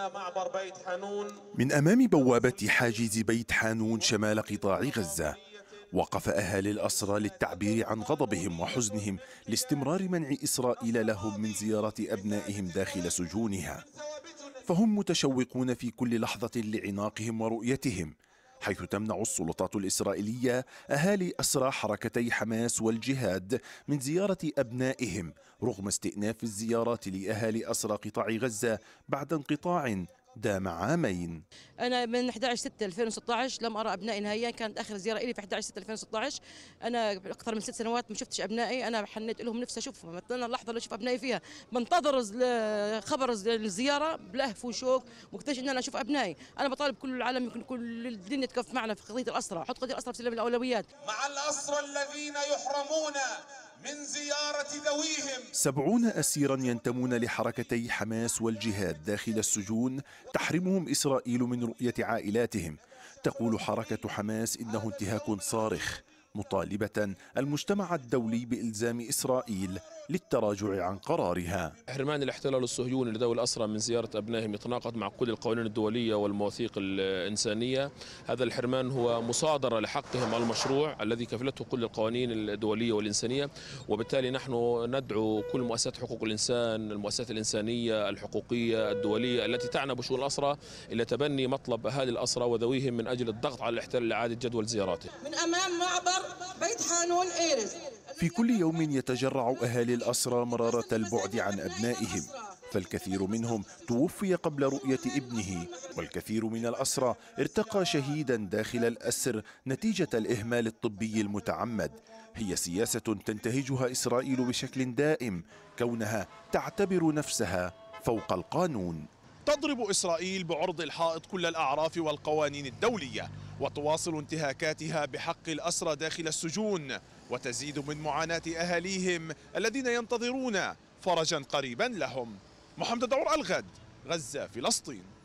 معبر بيت حانون من أمام بوابة حاجز بيت حانون شمال قطاع غزة وقف أهالي الأسرى للتعبير عن غضبهم وحزنهم لاستمرار منع إسرائيل لهم من زيارة أبنائهم داخل سجونها فهم متشوقون في كل لحظة لعناقهم ورؤيتهم حيث تمنع السلطات الإسرائيلية أهالي أسرى حركتي حماس والجهاد من زيارة أبنائهم رغم استئناف الزيارات لأهالي أسرى قطاع غزة بعد انقطاع دام عامين أنا من 11 6 2016 لم أرى أبنائي نهائيا كانت آخر زيارة لي في 11 6 2016 أنا أكثر من ست سنوات ما شفتش أبنائي أنا حنيت لهم نفسي أشوفهم أنا اللحظة اللي أشوف أبنائي فيها بنتظر خبر الزيارة بلهف وشوق مكتشف إن أنا أشوف أبنائي أنا بطالب كل العالم يمكن كل الدنيا تقف معنا في قضية الأسرة حط قضية الأسرة في سلم الأولويات مع الأسرة الذين يحرمون من زيارة ذويهم سبعون أسيرا ينتمون لحركتي حماس والجهاد داخل السجون تحرمهم إسرائيل من رؤية عائلاتهم تقول حركة حماس إنه انتهاك صارخ مطالبة المجتمع الدولي بإلزام إسرائيل للتراجع عن قرارها حرمان الاحتلال الصهيوني لذوي الأسرى من زيارة أبنائهم يتناقض مع كل القوانين الدولية والمواثيق الإنسانية هذا الحرمان هو مصادرة لحقهم المشروع الذي كفلته كل القوانين الدولية والإنسانية وبالتالي نحن ندعو كل مؤسسات حقوق الإنسان المؤسسات الإنسانية الحقوقية الدولية التي تعنى بشؤون الأسرى إلى تبني مطلب أهالي الأسرى وذويهم من أجل الضغط على الاحتلال لإعادة جدول زياراته من أمام معبر بيت حانون إيرز في كل يوم يتجرع أهالي الأسرى مرارة البعد عن أبنائهم فالكثير منهم توفي قبل رؤية ابنه والكثير من الأسرى ارتقى شهيدا داخل الأسر نتيجة الإهمال الطبي المتعمد هي سياسة تنتهجها إسرائيل بشكل دائم كونها تعتبر نفسها فوق القانون تضرب إسرائيل بعرض الحائط كل الأعراف والقوانين الدولية وتواصل انتهاكاتها بحق الأسرى داخل السجون وتزيد من معاناة أهاليهم الذين ينتظرون فرجا قريبا لهم محمد دور الغد غزة فلسطين